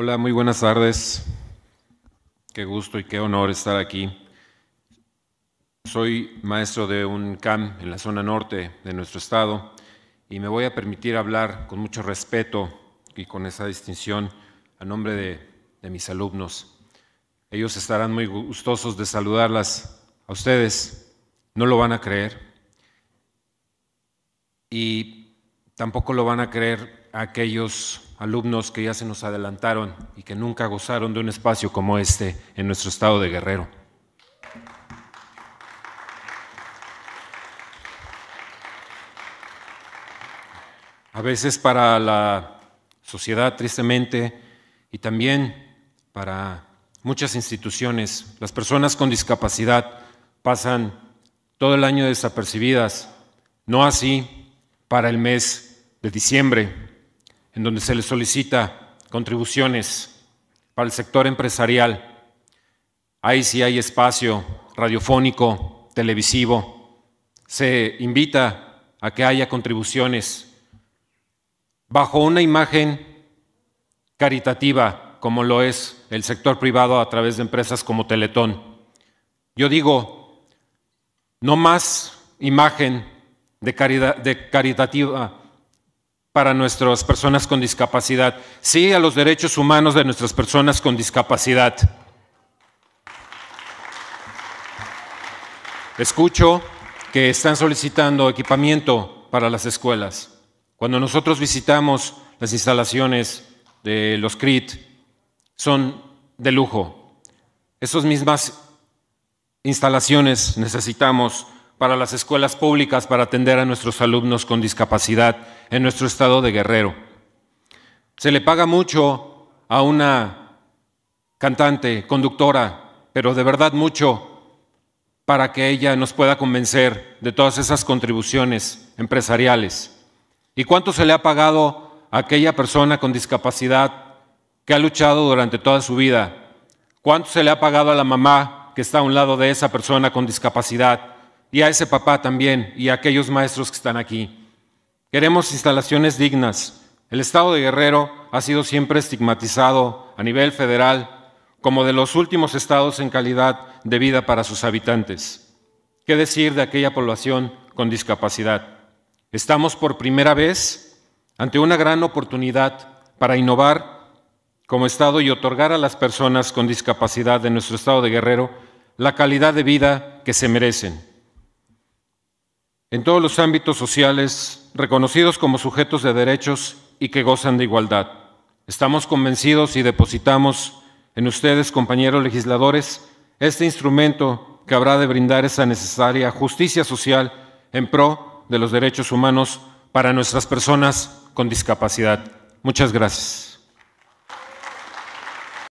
Hola, muy buenas tardes. Qué gusto y qué honor estar aquí. Soy maestro de un CAM en la zona norte de nuestro estado y me voy a permitir hablar con mucho respeto y con esa distinción a nombre de, de mis alumnos. Ellos estarán muy gustosos de saludarlas a ustedes. No lo van a creer. Y Tampoco lo van a creer aquellos alumnos que ya se nos adelantaron y que nunca gozaron de un espacio como este en nuestro estado de Guerrero. A veces para la sociedad, tristemente, y también para muchas instituciones, las personas con discapacidad pasan todo el año desapercibidas, no así para el mes de diciembre, en donde se le solicita contribuciones para el sector empresarial. Ahí sí hay espacio radiofónico, televisivo. Se invita a que haya contribuciones bajo una imagen caritativa, como lo es el sector privado a través de empresas como Teletón. Yo digo, no más imagen de, de caritativa para nuestras personas con discapacidad, sí a los derechos humanos de nuestras personas con discapacidad. Escucho que están solicitando equipamiento para las escuelas. Cuando nosotros visitamos las instalaciones de los CRIT, son de lujo. Esas mismas instalaciones necesitamos para las escuelas públicas para atender a nuestros alumnos con discapacidad en nuestro estado de Guerrero. Se le paga mucho a una cantante, conductora, pero de verdad mucho para que ella nos pueda convencer de todas esas contribuciones empresariales. ¿Y cuánto se le ha pagado a aquella persona con discapacidad que ha luchado durante toda su vida? ¿Cuánto se le ha pagado a la mamá que está a un lado de esa persona con discapacidad? y a ese papá también y a aquellos maestros que están aquí. Queremos instalaciones dignas. El Estado de Guerrero ha sido siempre estigmatizado a nivel federal como de los últimos estados en calidad de vida para sus habitantes. ¿Qué decir de aquella población con discapacidad? Estamos por primera vez ante una gran oportunidad para innovar como Estado y otorgar a las personas con discapacidad de nuestro Estado de Guerrero la calidad de vida que se merecen en todos los ámbitos sociales reconocidos como sujetos de derechos y que gozan de igualdad. Estamos convencidos y depositamos en ustedes, compañeros legisladores, este instrumento que habrá de brindar esa necesaria justicia social en pro de los derechos humanos para nuestras personas con discapacidad. Muchas gracias.